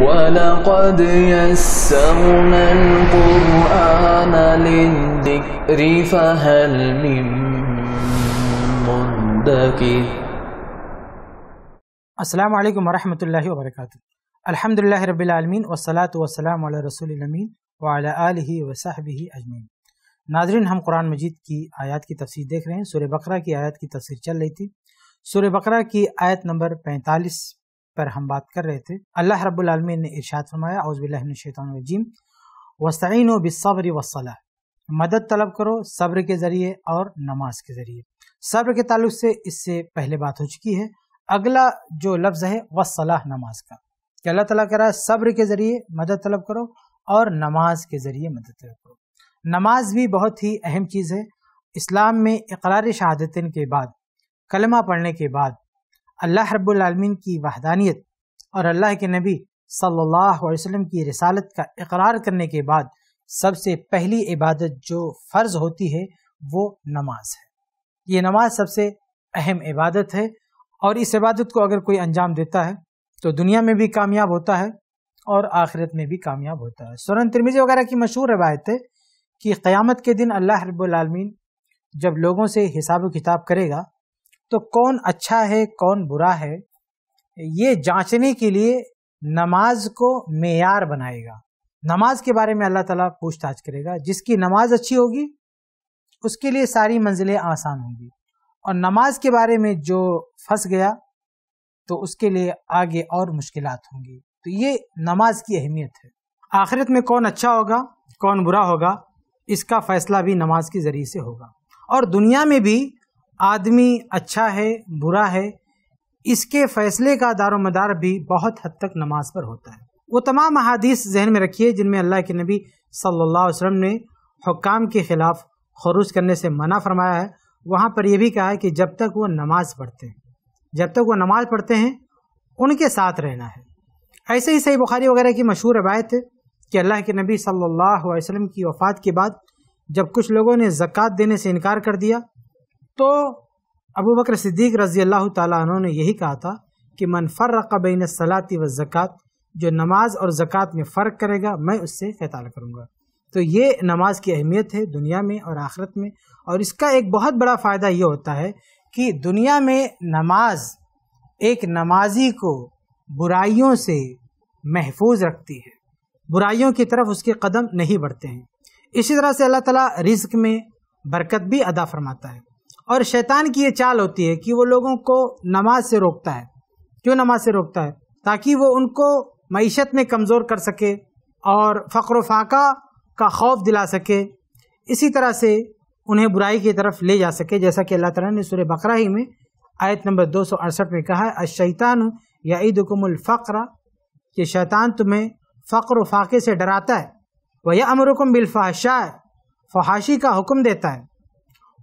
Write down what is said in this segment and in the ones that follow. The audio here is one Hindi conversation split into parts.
ولقد يسرنا القرآن للذكر فهل من مدكر السلام عليكم ورحمة الله وبركاته الحمد لله رب العالمين والصلاة والسلام على رسول الأمين وعلى آله وصحبه أجمعين ناظرین ہم قرآن مجید کی آیات کی تفسیر دیکھ رہے ہیں सूर्य بقرہ کی آیات کی تفسیر چل रही تھی सूर्य بقرہ کی آیت نمبر 45 पर हम बात कर रहे थे अल्लाह रब्लमीन ने इर्शाद फरमाया अउज़बिल्लाशैतरजीम वस्तिन बिसब्र वसला मदद तलब करो सब्र के ज़रिए और नमाज के ज़रिए सब्र के तल्ल से इससे पहले बात हो चुकी है अगला जो लफ्ज़ है वसलाह नमाज का कि अल्लाह तला कह रहा है सब्र के ज़रिए मदद तलब करो और नमाज के ज़रिए मदद तलब करो नमाज भी बहुत ही अहम चीज़ है इस्लाम में इकरार शहादतिन के बाद कलमा पढ़ने के बाद अल्लाह रब्बुल रबालमीन की वहदानियत और अल्लाह के नबी सल्लल्लाहु अलैहि वसल्लम की रसालत का इकरार करने के बाद सबसे पहली इबादत जो फ़र्ज होती है वो नमाज है ये नमाज सबसे अहम इबादत है और इस इबादत को अगर कोई अंजाम देता है तो दुनिया में भी कामयाब होता है और आखिरत में भी कामयाब होता है सुरन तिरमिजी वगैरह की मशहूर रवायत है कि क़यामत के दिन अल्लाह रबालमीन जब लोगों से हिसाब किताब करेगा तो कौन अच्छा है कौन बुरा है ये जांचने के लिए नमाज को मेयार बनाएगा नमाज के बारे में अल्लाह ताला पूछताछ करेगा जिसकी नमाज अच्छी होगी उसके लिए सारी मंजिलें आसान होंगी और नमाज के बारे में जो फंस गया तो उसके लिए आगे और मुश्किल होंगी तो ये नमाज की अहमियत है आखिरत में कौन अच्छा होगा कौन बुरा होगा इसका फैसला भी नमाज के ज़रिए से होगा और दुनिया में भी आदमी अच्छा है बुरा है इसके फैसले का दारोमदार भी बहुत हद तक नमाज पर होता है वो तमाम अहादीस जहन में रखिए जिनमें अल्लाह के नबी सल्लल्लाहु अलैहि वसल्लम ने हुकाम के ख़िलाफ़ खरूज करने से मना फरमाया है वहाँ पर यह भी कहा है कि जब तक वो नमाज़ पढ़ते हैं जब तक वो नमाज़ पढ़ते हैं उनके साथ रहना है ऐसे ही सही बुखारी वगैरह की मशहूर रवायत है कि अल्लाह के नबी सल्लल्लाहु अलैहि वसल्लम की वफ़ात के बाद जब कुछ लोगों ने ज़क़़त देने से इनकार कर दिया तो अबू बकर सिद्दीक रजी अल्लाह तु ने यही कहा था कि मन फ़र्रक़ बैन सलाती व ज़क़़त जो नमाज और ज़क़़त में फ़र्क करेगा मैं उससे फ़ैताल करूँगा तो ये नमाज की अहमियत है दुनिया में और आख़रत में और इसका एक बहुत बड़ा फ़ायदा ये होता है कि दुनिया में नमाज एक नमाजी को बुराइयों से महफूज रखती है बुराइयों की तरफ उसके कदम नहीं बढ़ते हैं इसी तरह से अल्लाह ताला रिज्क में बरकत भी अदा फरमाता है और शैतान की ये चाल होती है कि वो लोगों को नमाज से रोकता है क्यों नमाज से रोकता है ताकि वो उनको मीशत में कमज़ोर कर सके और फ़क्र फाका का खौफ दिला सके इसी तरह से उन्हें बुराई की तरफ ले जा सके जैसा कि अल्लाह ताला ने सुर बकरा ही में आयत नंबर दो सौ अड़सठ में कहा है अशैतान या ईदकुमफ़्र ये शैतान तुम्हें फ़्र फाके से डराता है वह यह अमरुकम बिलफाशा फहाशी का हुक्म देता है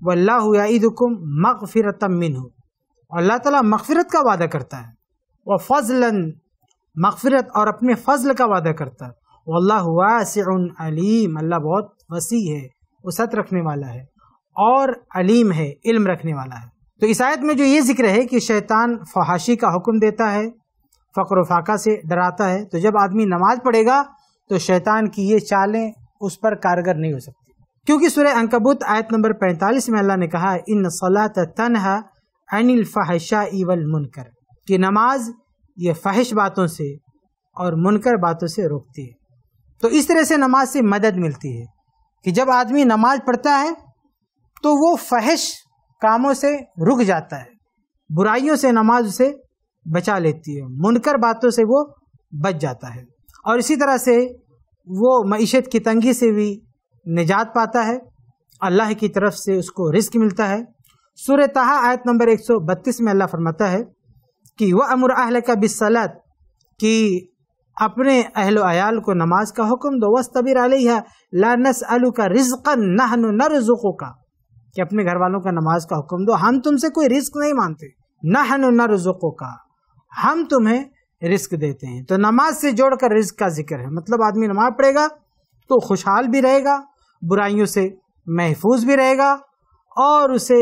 वल्लादुम मगफ़िरत मिन हो अल्लाह ताला मगफ़िरत का वादा करता है व फजलन मगफ़िरत और अपने फजल का वादा करता है वल्लाह अलीम अल्लाह बहुत वसी है वसत रखने वाला है और अलीम है इल्म रखने वाला है तो इस आयत में जो ये जिक्र है कि शैतान फहाशी का हुक्म देता है फ़क्र फाका से डराता है तो जब आदमी नमाज पढ़ेगा तो शैतान की ये चालें उस पर कारगर नहीं हो सकती क्योंकि सुरह अंकबूत आयत नंबर 45 में अल्लाह ने कहा इन सलात तनहा अनिल फ़ाहिशा इवल मुनकर कि नमाज ये फ़ाहिश बातों से और मुनकर बातों से रोकती है तो इस तरह से नमाज से मदद मिलती है कि जब आदमी नमाज पढ़ता है तो वो फ़ाहिश कामों से रुक जाता है बुराइयों से नमाज उसे बचा लेती है मुनकर बातों से वो बच जाता है और इसी तरह से वो मीशत की तंगी से भी निजात पाता है अल्लाह की तरफ से उसको रिस्क मिलता है सूर तहा आयत नंबर 132 में अल्लाह फरमाता है कि वह अमर अहल का बिसलत कि अपने अहल आयाल को नमाज का हुक्म दो वस तबिर आलिया लानस अलू का रिज्क नहन नरजुको का कि अपने घर वालों का नमाज का हुक्म दो हम तुमसे कोई रिस्क नहीं मानते नहन नरजुको का हम तुम्हें रिस्क देते हैं तो नमाज से जोड़कर रिस्क का जिक्र है मतलब आदमी नमाज पढ़ेगा तो खुशहाल भी रहेगा बुराइयों से महफूज भी रहेगा और उसे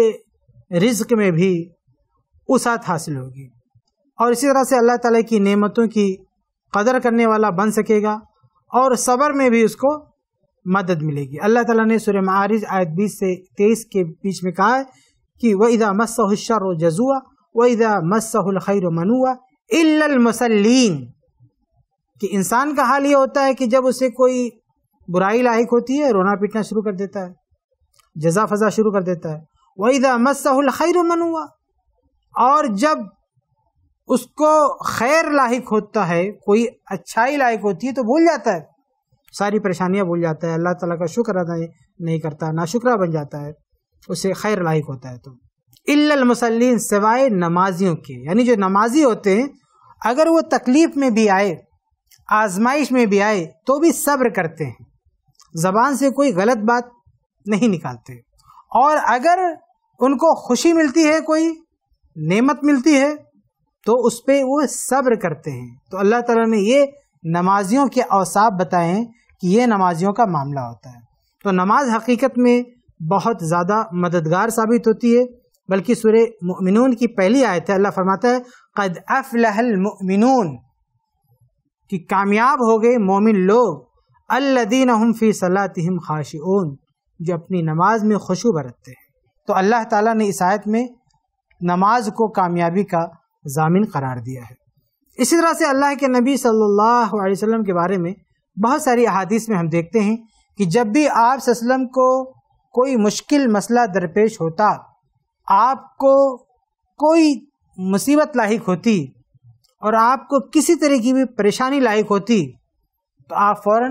रिज्क में भी उसात हासिल होगी और इसी तरह से अल्लाह ताला की नेमतों की कदर करने वाला बन सकेगा और सबर में भी उसको मदद मिलेगी अल्लाह ताला ने सूर्य मारिज आयत बीस से तेईस के बीच में कहा है कि व इधा मसर जजुआ व इदा मसर मनुआ इल्लमसलिन कि इंसान का हाल ये होता है कि जब उसे कोई बुराई लाइक होती है रोना पीटना शुरू कर देता है जजा फजा शुरू कर देता है वहीदा मसल खैर मन हुआ और जब उसको खैर लाइक होता है कोई अच्छाई लाइक होती है तो भूल जाता है सारी परेशानियां भूल जाता है अल्लाह तला का शुक्र अदा नहीं करता ना शुक्रा बन जाता है उसे खैर लाइक होता है तो इल्लमसलिन सिवाए नमाजियों के यानी जो नमाजी होते हैं अगर वो तकलीफ़ में भी आए आजमाइश में भी आए तो भी सब्र करते हैं ज़बान से कोई गलत बात नहीं निकालते और अगर उनको खुशी मिलती है कोई नेमत मिलती है तो उस पर वो सब्र करते हैं तो अल्लाह ताला ने ये नमाजियों के अवसाब बताए हैं कि ये नमाजियों का मामला होता है तो नमाज हकीकत में बहुत ज़्यादा मददगार साबित होती है बल्कि सूर्य मिनून की पहली आयत है अल्लाह फरमाता है कद लहल मिनून कि कामयाब हो गए मोमिन लोग अल्लादीन हम फ़ी सलातम ओन जो अपनी नमाज में खुशू बरतते हैं तो अल्लाह ताला ने इस आयत में नमाज को कामयाबी का जामिन करार दिया है इसी तरह से अल्लाह के नबी सल्लल्लाहु अलैहि वसल्लम के बारे में बहुत सारी अहादीस में हम देखते हैं कि जब भी आप वसल्लम को कोई मुश्किल मसला दरपेश होता आपको कोई मुसीबत लाक होती और आपको किसी तरह की भी परेशानी लायक होती तो आप फ़ौर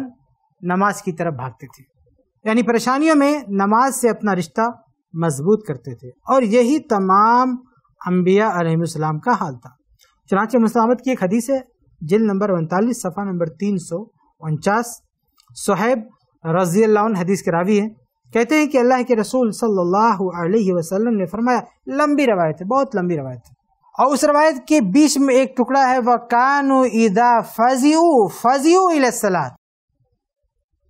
नमाज की तरफ भागते थे यानी परेशानियों में नमाज से अपना रिश्ता मजबूत करते थे और यही तमाम अम्बिया अलैहिस्सलाम का हाल था चनाच मुस्तामद की एक हदीस है जिल नंबर उनतालीस सफ़ा नंबर तीन सौ उनचास सहैब रजी हदीस के रावी है कहते हैं कि अल्लाह के रसूल सल्ला वसलम ने फरमाया लंबी रवायत है बहुत लंबी रवायत है और उस रवायत के बीच में एक टुकड़ा है वह फजी ईदा फजीऊ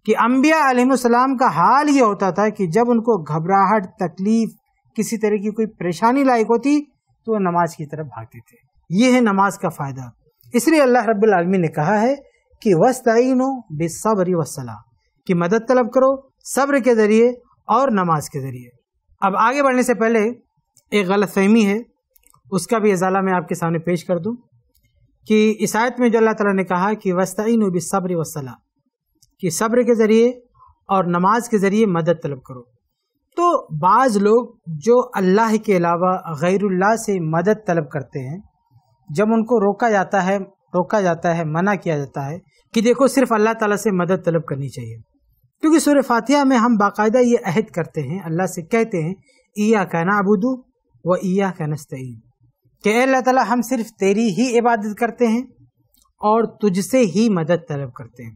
कि अम्बिया आलम का हाल ये होता था कि जब उनको घबराहट तकलीफ किसी तरह की कोई परेशानी लायक होती तो वह नमाज की तरफ भागते थे ये है नमाज का फ़ायदा इसलिए अल्लाह रबी ने कहा है कि वस्तिन बेसब्री वसला की मदद तलब करो सब्र के ज़रिए और नमाज के ज़रिए अब आगे बढ़ने से पहले एक गलत फहमी है उसका भी इजाला मैं आपके सामने पेश कर दूं कि इसायत में जो अल्लाह ताला ने कहा कि वस्तिन बेसब्र वसला कि सब्र के ज़रिए और नमाज के ज़रिए मदद तलब करो तो बाज़ लोग जो अल्लाह के अलावा गैरुल्लाह से मदद तलब करते हैं जब उनको रोका जाता है रोका जाता है मना किया जाता है कि देखो सिर्फ अल्लाह ताला से मदद तलब करनी चाहिए क्योंकि सूर फातिहा में हम बाकायदा ये अहद करते हैं अल्लाह से कहते हैं ईया कहना अबूदू व ईया कहनस्तईन कि अल्लाह ताला हम सिर्फ तेरी ही इबादत करते हैं और तुझसे ही मदद तलब करते हैं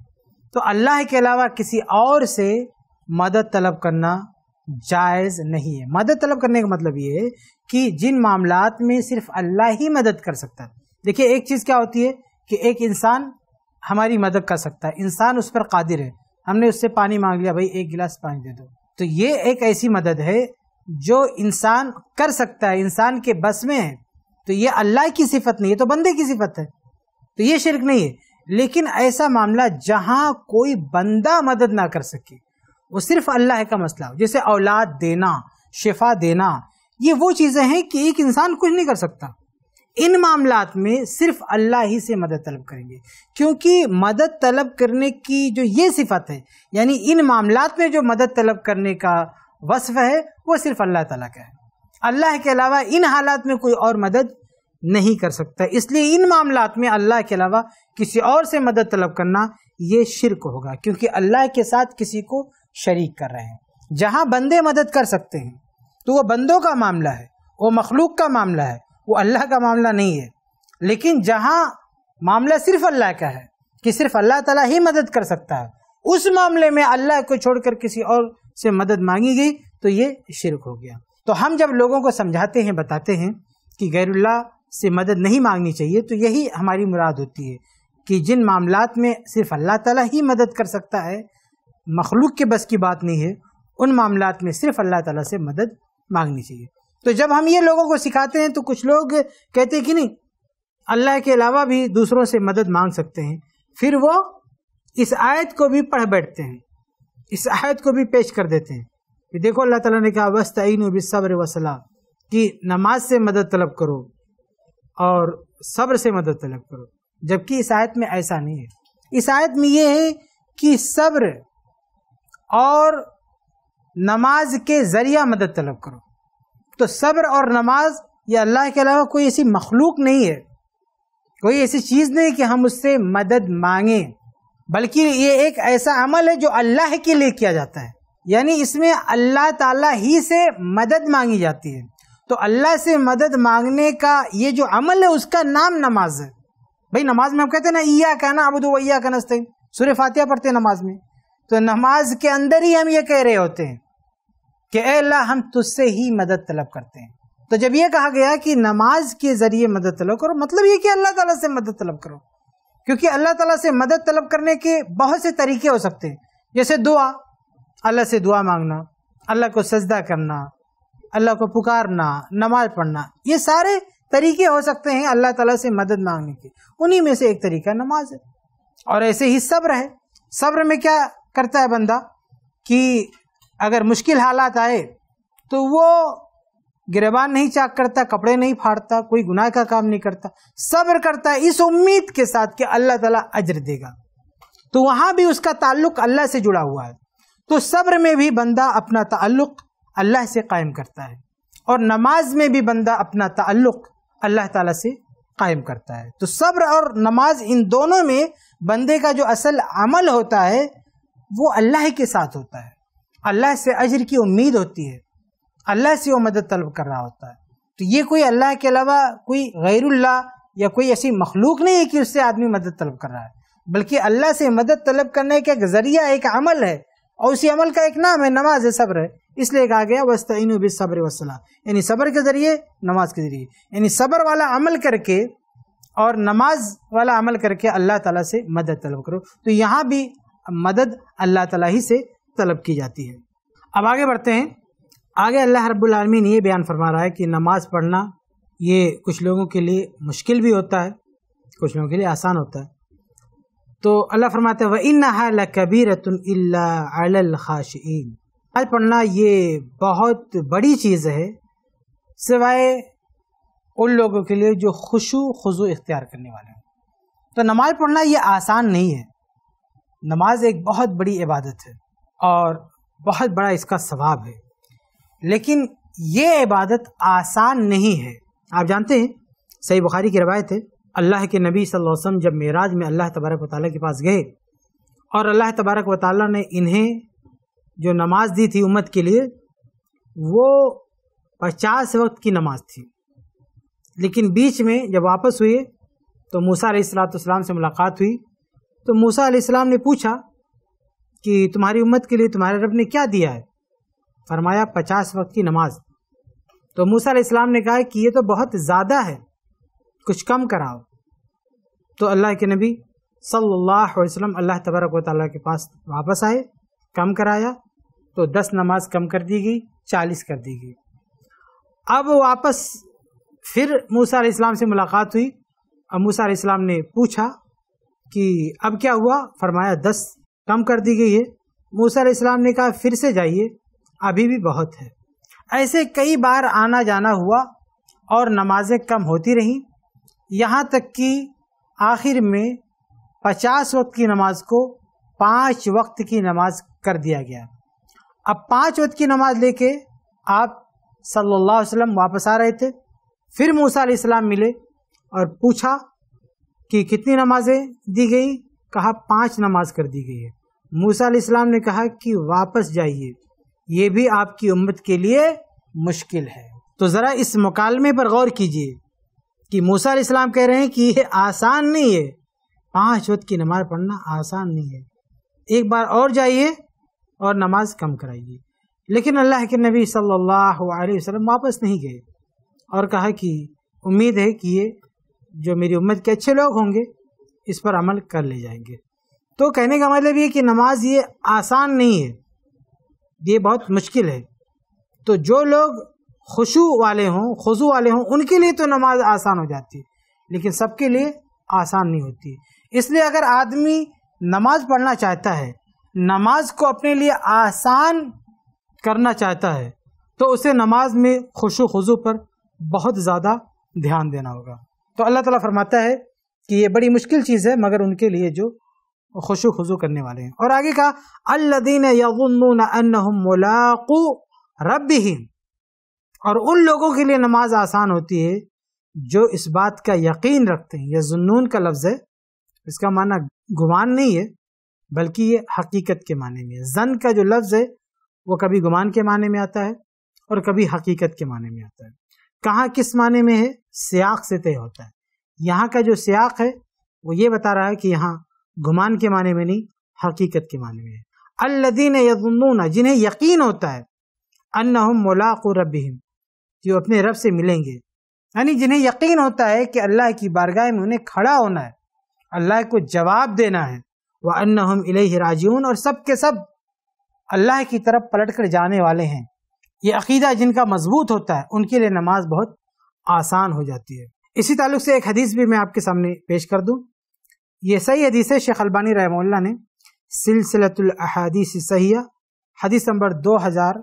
तो अल्लाह के अलावा किसी और से मदद तलब करना जायज़ नहीं है मदद तलब करने का मतलब ये है कि जिन मामलात में सिर्फ अल्लाह ही मदद कर सकता है देखिए एक चीज़ क्या होती है कि एक इंसान हमारी मदद कर सकता है इंसान उस पर कादिर है हमने उससे पानी मांग लिया भाई एक गिलास पानी दे दो तो ये एक ऐसी मदद है जो इंसान कर सकता है इंसान के बस में है तो ये अल्लाह की सिफत नहीं है तो बंदे की सिफत है तो ये शिरक नहीं है लेकिन ऐसा मामला जहां कोई बंदा मदद ना कर सके वो सिर्फ अल्लाह का मसला हो जैसे औलाद देना शिफा देना ये वो चीज़ें हैं कि एक इंसान कुछ नहीं कर सकता इन मामला में सिर्फ अल्लाह ही से मदद तलब करेंगे क्योंकि मदद तलब करने की जो ये सिफत है यानी इन मामला में जो मदद तलब करने का वसफ़ है वो सिर्फ अल्लाह तला का है अल्लाह के अलावा इन हालात में कोई और मदद नहीं कर सकता इसलिए इन मामला में अल्लाह के अलावा किसी और से मदद तलब करना ये शिरक होगा क्योंकि अल्लाह के साथ किसी को शरीक कर रहे हैं जहाँ बंदे मदद कर सकते हैं तो वो बंदों का मामला है वो मखलूक का मामला है वो अल्लाह का मामला नहीं है लेकिन जहाँ मामला सिर्फ अल्लाह का है कि सिर्फ अल्लाह ताला ही मदद कर सकता है उस मामले में अल्लाह को छोड़कर किसी और से मदद मांगी गई तो ये शिरक हो गया तो हम जब लोगों को समझाते हैं बताते हैं कि गैरुल्लाह से मदद नहीं मांगनी चाहिए तो यही हमारी मुराद होती है कि जिन मामला में सिर्फ अल्लाह ताला ही मदद कर सकता है मखलूक के बस की बात नहीं है उन मामला में सिर्फ अल्लाह ताला से मदद मांगनी चाहिए तो जब हम ये लोगों को सिखाते हैं तो कुछ लोग कहते हैं कि नहीं अल्लाह के अलावा भी दूसरों से मदद मांग सकते हैं फिर वो इस आयत को भी पढ़ बैठते हैं इस आयत को भी पेश कर देते हैं कि देखो अल्लाह ताला ने कहा वस्तन बिसब्र वसला कि नमाज से मदद तलब करो और सब्र से मदद तलब करो जबकि इस आयत में ऐसा नहीं है इस आयत में यह है कि सब्र और नमाज के ज़रिया मदद तलब करो तो सब्र और नमाज ये अल्लाह के अलावा कोई ऐसी मखलूक नहीं है कोई ऐसी चीज़ नहीं कि हम उससे मदद मांगें बल्कि ये एक ऐसा अमल है जो अल्लाह के लिए किया जाता है यानी इसमें अल्लाह ताला ही से मदद मांगी जाती है तो अल्लाह से मदद मांगने का ये जो अमल है उसका नाम नमाज है भाई नमाज में हम कहते हैं ना ईया का ना अबुद वैया का नस्ते सूर्य फातिया पढ़ते हैं नमाज में तो नमाज के अंदर ही हम ये कह रहे होते हैं कि अल्लाह हम तुझसे ही मदद तलब करते हैं तो जब ये कहा गया कि नमाज के जरिए मदद तलब करो मतलब ये कि अल्लाह तला से मदद तलब करो क्योंकि अल्लाह तला से मदद तलब करने के बहुत से तरीके हो सकते हैं जैसे दुआ अल्लाह से दुआ मांगना अल्लाह को सजदा करना अल्लाह को पुकारना नमाज पढ़ना ये सारे तरीके हो सकते हैं अल्लाह ताला से मदद मांगने के उन्हीं में से एक तरीका नमाज है और ऐसे ही सब्र है सब्र में क्या करता है बंदा कि अगर मुश्किल हालात आए तो वो गिरबान नहीं चाक करता कपड़े नहीं फाड़ता कोई गुनाह का काम नहीं करता सब्र करता है इस उम्मीद के साथ कि अल्लाह ताला अजर देगा तो वहाँ भी उसका ताल्लुक अल्लाह से जुड़ा हुआ है तो सब्र में भी बंदा अपना ताल्लुक अल्लाह से कायम करता है और नमाज में भी बंदा अपना ताल्लुक अल्लाह ताला से कायम करता है तो सब्र और नमाज इन दोनों में बंदे का जो असल अमल होता है वो अल्लाह के साथ होता है अल्लाह से अजर की उम्मीद होती है अल्लाह से वो मदद तलब कर रहा होता है तो ये कोई अल्लाह के अलावा कोई गैरुल्ला या कोई ऐसी मखलूक नहीं है कि उससे आदमी मदद तलब कर रहा है बल्कि अल्लाह से मदद तलब करने का एक जरिया एक अमल है और उसी अमल का एक नाम है नमाज सब्र है इसलिए कहा गया वस्तन सब्र वसला यानी सब्र के ज़रिए नमाज के ज़रिए यानी सब्र वाला अमल करके और नमाज वाला अमल करके अल्लाह ताला से मदद तलब करो तो यहाँ भी मदद अल्लाह ताला ही से तलब की जाती है अब आगे बढ़ते हैं आगे अल्लाह रबालमीन ये बयान फरमा रहा है कि नमाज़ पढ़ना ये कुछ लोगों के लिए मुश्किल भी होता है कुछ लोगों के लिए आसान होता है तो अल्लाह फरमाते हैं व इन हाल आज पढ़ना ये बहुत बड़ी चीज़ है सिवाय उन लोगों के लिए जो खुशु खुजू इख्तियार करने वाले हैं तो नमाज पढ़ना ये आसान नहीं है नमाज एक बहुत बड़ी इबादत है और बहुत बड़ा इसका सवाब है लेकिन ये इबादत आसान नहीं है आप जानते हैं सही बुखारी की रवायत है अल्लाह के नबी सल्लल्लाहु जब मेराज में अल्लाह तबारक वाली के पास गए और अल्लाह तबारक वाली ने इन्हें जो नमाज दी थी उम्मत के लिए वो पचास वक्त की नमाज थी लेकिन बीच में जब वापस हुए तो मूसा सलाम से मुलाकात हुई तो मूसा सलाम ने पूछा कि तुम्हारी उम्मत के लिए तुम्हारे रब ने क्या दिया है फरमाया पचास वक्त की नमाज तो मूसा सलाम ने कहा कि ये तो बहुत ज़्यादा है कुछ कम कराओ तो अल्लाह के नबी सल्लल्लाहु अलैहि वसल्लम अल्लाह तबरक व के पास वापस आए कम कराया तो दस नमाज कम कर दी गई चालीस कर दी गई अब वापस फिर मूसा इस्लाम से मुलाकात हुई अब मूसा इस्लाम ने पूछा कि अब क्या हुआ फरमाया दस कम कर दी गई है मूसा इस्लाम ने कहा फिर से जाइए अभी भी बहुत है ऐसे कई बार आना जाना हुआ और नमाज़ें कम होती रहीं यहाँ तक कि आखिर में पचास वक्त की नमाज को पांच वक्त की नमाज कर दिया गया अब पांच वक्त की नमाज लेके आप सल्लल्लाहु अलैहि वसल्लम वापस आ रहे थे फिर मूसा इस्लाम मिले और पूछा कि कितनी नमाजें दी गई कहा पांच नमाज कर दी गई है मूसा इस्लाम ने कहा कि वापस जाइए ये भी आपकी उम्मत के लिए मुश्किल है तो ज़रा इस मुकालमे पर गौर कीजिए कि मूसा इस्लाम कह रहे हैं कि ये आसान नहीं है पांच वक्त की नमाज पढ़ना आसान नहीं है एक बार और जाइए और नमाज कम कराइए लेकिन अल्लाह के नबी सल्लल्लाहु अलैहि वसल्लम वापस नहीं गए और कहा कि उम्मीद है कि ये जो मेरी उम्मत के अच्छे लोग होंगे इस पर अमल कर ले जाएंगे तो कहने का मतलब ये कि नमाज ये आसान नहीं है ये बहुत मुश्किल है तो जो लोग खुशू वाले हों खुशू वाले हों उनके लिए तो नमाज आसान हो जाती है लेकिन सबके लिए आसान नहीं होती इसलिए अगर आदमी नमाज पढ़ना चाहता है नमाज को अपने लिए आसान करना चाहता है तो उसे नमाज में खुशो खुजू पर बहुत ज़्यादा ध्यान देना होगा तो अल्लाह ताला फरमाता है कि ये बड़ी मुश्किल चीज़ है मगर उनके लिए जो खुशो खुजू करने वाले हैं और आगे कहा अल्लादीन यगुन अन्नहुम मुलाकू रब्बिहिम और उन लोगों के लिए नमाज आसान होती है जो इस बात का यकीन रखते हैं यह जुनून का लफ्ज़ है इसका माना गुमान नहीं है बल्कि ये हकीकत के माने में है जन का जो लफ्ज़ है वो कभी गुमान के माने में आता है और कभी हकीकत के माने में आता है कहाँ किस माने में है सियाक से तय होता है यहाँ का जो सियाक है वो ये बता रहा है कि यहाँ गुमान के माने में नहीं हकीकत के माने में है अल्लदीन यदून जिन्हें यकीन होता है हम मुलाक रबिम जो अपने रब से मिलेंगे यानी जिन्हें यकीन होता है कि अल्लाह की बारगाह में उन्हें खड़ा होना है अल्लाह को जवाब देना है वह अन्न हम राजीवन और सब के सब अल्लाह की तरफ पलट कर जाने वाले हैं ये अकीदा जिनका मजबूत होता है उनके लिए नमाज बहुत आसान हो जाती है इसी ताल्लुक से एक हदीस भी मैं आपके सामने पेश कर दूँ ये सही हदीस है शेख अलबानी रहमल्ला ने सिलसिलतुलहदीस सहिया हदीस नंबर दो हज़ार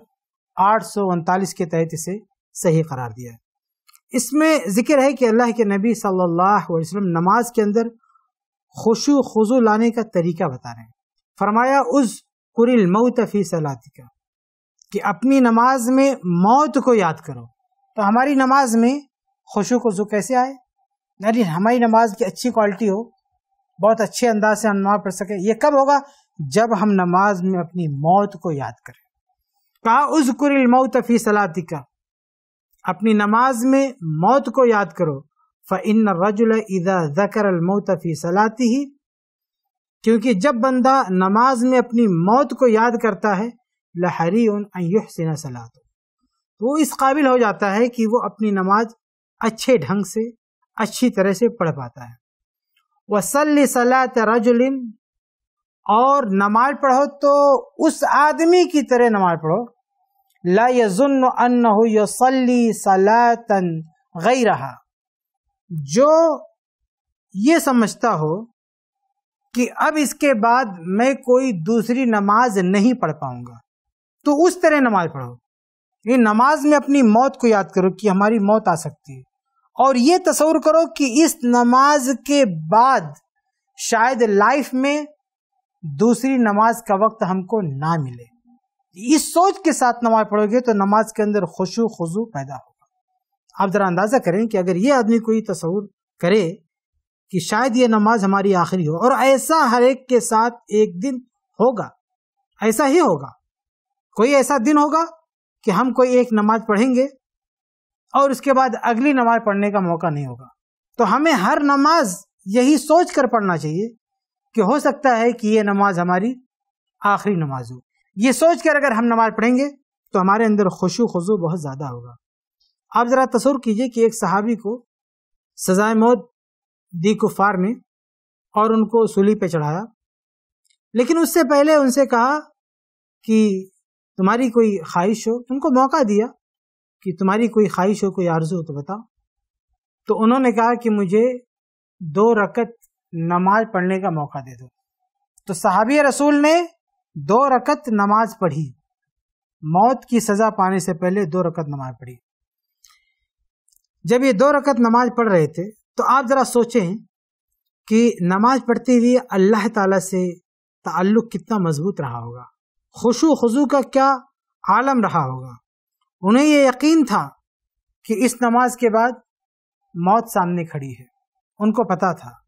आठ सौ उनतालीस के तहत इसे सही करार दिया है इसमें ज़िक्र है कि अल्लाह के नबी सल्लल्लाहु अलैहि वसल्लम नमाज के अंदर खुशु खजू लाने का तरीका बता रहे हैं फरमाया उस कुरिल मऊत फी का कि अपनी नमाज में मौत को याद करो तो हमारी नमाज में खुशु खजू कैसे आए यानी हमारी नमाज की अच्छी क्वालिटी हो बहुत अच्छे अंदाज से हम नमाज पढ़ सकें यह कब होगा जब हम नमाज में अपनी मौत को याद करें कहा उस कुरिल मऊत फी सलातिका अपनी नमाज में मौत को याद करो फ़िन रजुल इदा ज़कर अलमोतफ़ी सलाती ही क्योंकि जब बंदा नमाज में अपनी मौत को याद करता है लहरी उन सलात तो वो इस काबिल हो जाता है कि वो अपनी नमाज अच्छे ढंग से अच्छी तरह से पढ़ पाता है वसल सलात रजुलिन और नमाज पढ़ो तो उस आदमी की तरह नमाज पढ़ो लाजुन्नसली सलातन गई रहा जो ये समझता हो कि अब इसके बाद मैं कोई दूसरी नमाज नहीं पढ़ पाऊंगा तो उस तरह नमाज पढ़ो ये नमाज में अपनी मौत को याद करो कि हमारी मौत आ सकती है और ये तस्वर करो कि इस नमाज के बाद शायद लाइफ में दूसरी नमाज का वक्त हमको ना मिले इस सोच के साथ नमाज पढ़ोगे तो नमाज के अंदर खुशु खुजू पैदा होगा आप ज़रा अंदाज़ा करें कि अगर ये आदमी कोई तस्वूर करे कि शायद ये नमाज हमारी आखिरी हो और ऐसा हर एक के साथ एक दिन होगा ऐसा ही होगा कोई ऐसा दिन होगा कि हम कोई एक नमाज पढ़ेंगे और उसके बाद अगली नमाज पढ़ने का मौका नहीं होगा तो हमें हर नमाज यही सोच कर पढ़ना चाहिए कि हो सकता है कि ये नमाज हमारी आखिरी नमाज हो ये सोच कर अगर हम नमाज पढ़ेंगे तो हमारे अंदर खुशू खजू बहुत ज़्यादा होगा आप ज़रा तस्वर कीजिए कि एक सहाबी को सजाए मौत दी कुफार ने और उनको सूली पे चढ़ाया लेकिन उससे पहले उनसे कहा कि तुम्हारी कोई ख्वाहिश हो उनको मौका दिया कि तुम्हारी कोई ख्वाहिश हो कोई आरजू हो तो बताओ तो उन्होंने कहा कि मुझे दो रकत नमाज पढ़ने का मौका दे दो तो सहाबी रसूल ने दो रकत नमाज पढ़ी मौत की सज़ा पाने से पहले दो रकत नमाज पढ़ी जब ये दो रकत नमाज पढ़ रहे थे तो आप ज़रा सोचें कि नमाज पढ़ते हुए अल्लाह ताला से ताल्लुक़ कितना मजबूत रहा होगा खुशू खजू का क्या आलम रहा होगा उन्हें ये यकीन था कि इस नमाज के बाद मौत सामने खड़ी है उनको पता था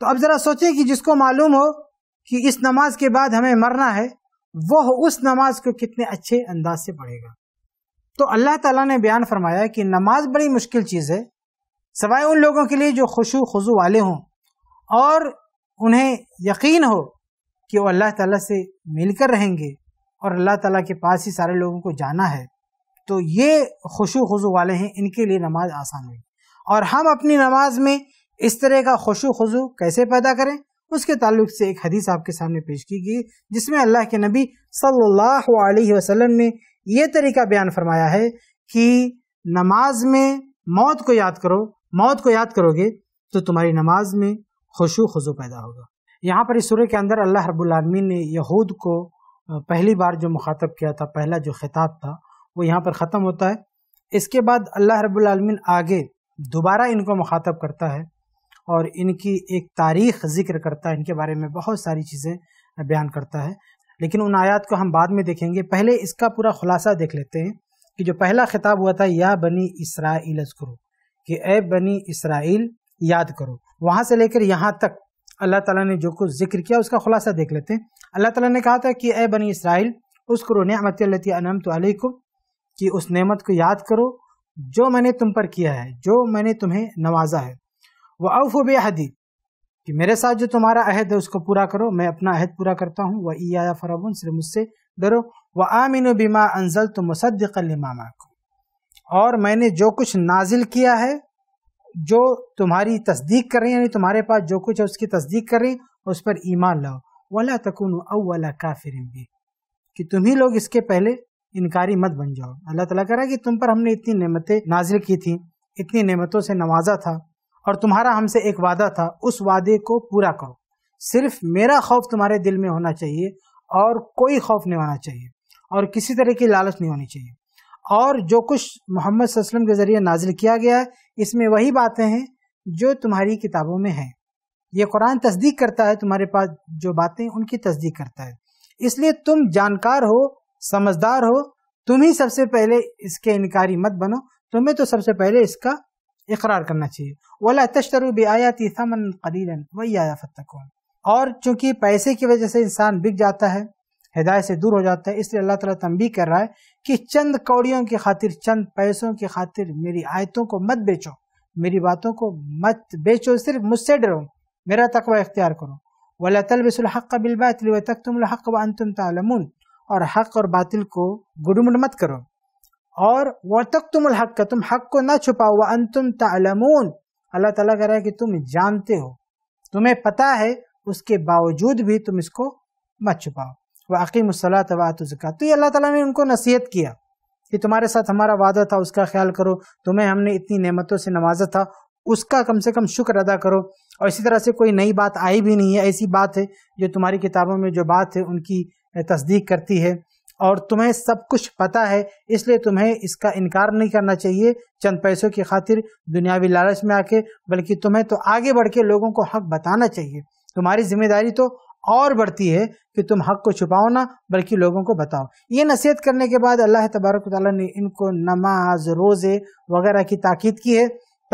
तो अब ज़रा सोचें कि जिसको मालूम हो कि इस नमाज के बाद हमें मरना है वह उस नमाज को कितने अच्छे अंदाज से पढ़ेगा तो अल्लाह ताला ने बयान फरमाया कि नमाज बड़ी मुश्किल चीज़ है सवाए उन लोगों के लिए जो खुशु खुजू वाले हों और उन्हें यकीन हो कि वो अल्लाह ताला से मिलकर रहेंगे और अल्लाह ताला के पास ही सारे लोगों को जाना है तो ये खुशु खजू वाले हैं इनके लिए नमाज आसान होगी और हम अपनी नमाज में इस तरह का खुशु खजू कैसे पैदा करें उसके ताल्लुक से एक हदीस आपके सामने पेश की गई जिसमें अल्लाह के नबी सल्लल्लाहु अलैहि वसल्लम ने यह तरीका बयान फरमाया है कि नमाज में मौत को याद करो मौत को याद करोगे तो तुम्हारी नमाज में खुशू खजू पैदा होगा यहाँ पर इस सूर्य के अंदर अल्लाह रबालमीन ने यहूद को पहली बार जो मुखातब किया था पहला जो खिताब था वो यहाँ पर ख़त्म होता है इसके बाद अल्लाह रबालमीन आगे दोबारा इनको मुखातब करता है और इनकी एक तारीख जिक्र करता है इनके बारे में बहुत सारी चीज़ें बयान करता है लेकिन उन आयात को हम बाद में देखेंगे पहले इसका पूरा खुलासा देख लेते हैं कि जो पहला खिताब हुआ था या बनी इसराइल करो कि ए बनी इसराइल याद करो वहाँ से लेकर यहाँ तक अल्लाह ताला ने जो कुछ जिक्र किया उसका खुलासा देख लेते हैं अल्लाह ताला ने कहा था कि ए बनी इसराइल उस करो नमत अनम तो को कि उस नेमत को याद करो जो मैंने तुम पर किया है जो मैंने तुम्हें नवाजा है वह अवफ बेहदी कि मेरे साथ जो तुम्हारा अहद है उसको पूरा करो मैं अपना अहद पूरा करता हूँ वह ईया फरबन सिर्फ मुझसे डरो व आमिन बीमा अनजल तो मामा को और मैंने जो कुछ नाजिल किया है जो तुम्हारी तस्दीक कर रही यानी तुम्हारे पास जो कुछ है उसकी तस्दीक कर रही उस पर ईमान लाओ वाला तकन अवला काफिर भी कि तुम ही लोग इसके पहले इनकारी मत बन जाओ अल्लाह तला कह रहा है कि तुम पर हमने इतनी नमतें नाजिल की थी इतनी नमतों से नवाजा था और तुम्हारा हमसे एक वादा था उस वादे को पूरा करो सिर्फ मेरा खौफ तुम्हारे दिल में होना चाहिए और कोई खौफ नहीं होना चाहिए और किसी तरह की लालच नहीं होनी चाहिए और जो कुछ मोहम्मद वसलम के ज़रिए नाजिल किया गया है इसमें वही बातें हैं जो तुम्हारी किताबों में हैं ये कुरान तस्दीक करता है तुम्हारे पास जो बातें उनकी तस्दीक करता है इसलिए तुम जानकार हो समझदार हो तुम ही सबसे पहले इसके इनकारी मत बनो तुम्हें तो सबसे पहले इसका इकरार करना चाहिए वला तशतरु बेआयाती समन कलीलन वैया फतकून और चूंकि पैसे की वजह से इंसान बिक जाता है हिदायत से दूर हो जाता है इसलिए अल्लाह ताला तंबी कर रहा है कि चंद कौड़ियों की खातिर चंद पैसों की खातिर मेरी आयतों को मत बेचो मेरी बातों को मत बेचो सिर्फ मुझसे डरो मेरा तकवा इख्तियार करो वला तलबिसहक़ बिलबातिल व तक तुम हक़ व अंतुम तालमून और हक़ और बातिल को गुडमुड मत करो और व तक तुम हक तुम हक को ना छुपाओ वह अन तुम तलमून अल्लाह तला कह रहा है कि तुम जानते हो तुम्हें पता है उसके बावजूद भी तुम इसको मत छुपाओ व अकीमसला तवात तो ये अल्लाह तला ने उनको नसीहत किया कि तुम्हारे साथ हमारा वादा था उसका ख्याल करो तुम्हें हमने इतनी नेमतों से नवाजा था उसका कम से कम शुक्र अदा करो और इसी तरह से कोई नई बात आई भी नहीं है ऐसी बात है जो तुम्हारी किताबों में जो बात है उनकी तस्दीक करती है और तुम्हें सब कुछ पता है इसलिए तुम्हें इसका इनकार नहीं करना चाहिए चंद पैसों की खातिर दुनियावी लालच में आके बल्कि तुम्हें तो आगे बढ़ के लोगों को हक बताना चाहिए तुम्हारी जिम्मेदारी तो और बढ़ती है कि तुम हक को छुपाओ ना बल्कि लोगों को बताओ ये नसीहत करने के बाद अल्लाह तबारक ताली ने इनको नमाज रोज़े वगैरह की ताकीद की है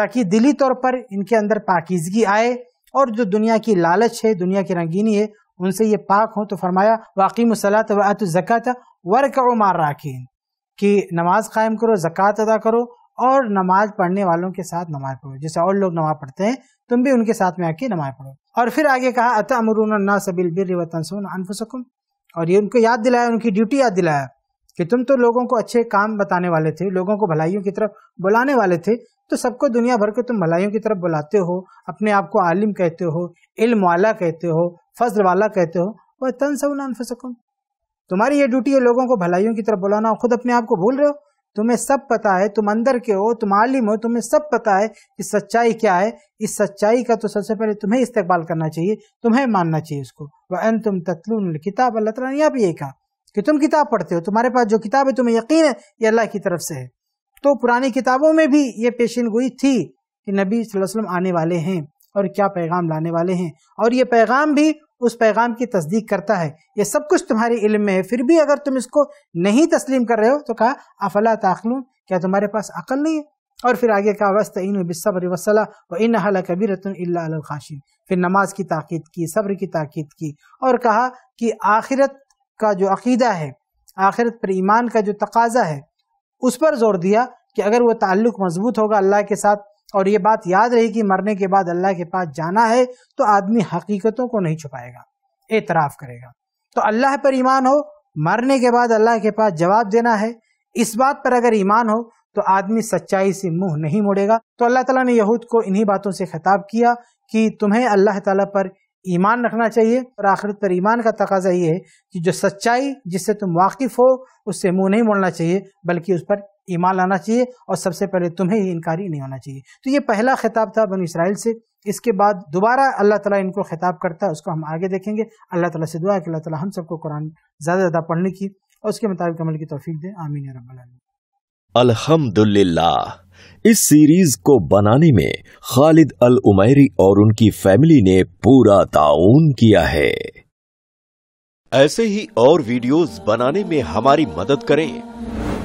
ताकि दिली तौर पर इनके अंदर पाकिजगी आए और जो दुनिया की लालच है दुनिया की रंगीनी है उनसे ये पाक हो तो फरमाया वाकई मुसलात वात ज़क़़त वर्क मार राकिन कि नमाज कायम करो ज़क़़त अदा करो और नमाज पढ़ने वालों के साथ नमाज पढ़ो जैसे और लोग नमाज पढ़ते हैं तुम भी उनके साथ में आके नमाज पढ़ो और फिर आगे कहा अत अमरून ना सबिल बिर वतनसून अनफुसकुम और ये उनको याद दिलाया उनकी ड्यूटी याद दिलाया कि तुम तो लोगों को अच्छे काम बताने वाले थे लोगों को भलाइयों की तरफ बुलाने वाले थे तो सबको दुनिया भर के तुम भलाइयों की तरफ बुलाते हो अपने आप को आलिम कहते हो इल्म वाला कहते हो फजल वाला कहते हो वह तन सऊन तुम्हारी ये ड्यूटी है लोगों को भलाइयों की तरफ बुलाना खुद अपने आप को भूल रहे हो तुम्हें सब पता है तुम अंदर के हो तुम आलिम हो तुम्हें सब पता है कि सच्चाई क्या है इस सच्चाई का तो सबसे पहले तुम्हें इस्तेमाल करना चाहिए तुम्हें मानना चाहिए उसको वह अन तुम तत्लून किताब अल्लाह तला ने आप ये कहा कि तुम किताब पढ़ते हो तुम्हारे पास जो किताब है तुम्हें यकीन है ये अल्लाह की तरफ से है तो पुरानी किताबों में भी ये पेशन गोई थी कि नबी वसल्लम आने वाले हैं और क्या पैगाम लाने वाले हैं और ये पैगाम भी उस पैगाम की तस्दीक करता है ये सब कुछ तुम्हारे इल्म में है फिर भी अगर तुम इसको नहीं तस्लीम कर रहे हो तो कहा अफला ताखलून क्या तुम्हारे पास अकल नहीं है और फिर आगे का वस्त इन बिसबर वसला व इन हल कबीर खाशिन फिर नमाज की ताक़द की सब्र की ताक़द की और कहा कि आखिरत का जो अकीदा है आखिरत पर ईमान का जो तकाजा है उस पर जोर दिया कि अगर वो ताल्लुक़ मजबूत होगा अल्लाह के साथ और ये बात याद रही कि मरने के बाद अल्लाह के पास जाना है तो आदमी हकीकतों को नहीं छुपाएगा एतराफ़ करेगा तो अल्लाह पर ईमान हो मरने के बाद अल्लाह के पास जवाब देना है इस बात पर अगर ईमान हो तो आदमी सच्चाई से मुंह नहीं मोड़ेगा तो अल्लाह तला ने यहूद को इन्ही बातों से खिताब किया कि तुम्हें अल्लाह तला पर ईमान रखना चाहिए और आखिरत पर ईमान का तकाजा ये है कि जो सच्चाई जिससे तुम वाकिफ हो उससे मुंह नहीं मोड़ना चाहिए बल्कि उस पर ईमान लाना चाहिए और सबसे पहले तुम्हें ही इनकारी नहीं होना चाहिए तो ये पहला खिताब था बन इसराइल से इसके बाद दोबारा अल्लाह ताला इनको खिताब करता है उसको हम आगे देखेंगे अल्लाह ताला से दुआ कि अल्लाह ताला हम सबको कुरान ज़्यादा ज़्यादा पढ़ने की और उसके मुताबिक अमल की तोफीक दें आमीन रबालमिल्ला इस सीरीज को बनाने में खालिद अल उमैरी और उनकी फैमिली ने पूरा ताउन किया है ऐसे ही और वीडियोस बनाने में हमारी मदद करें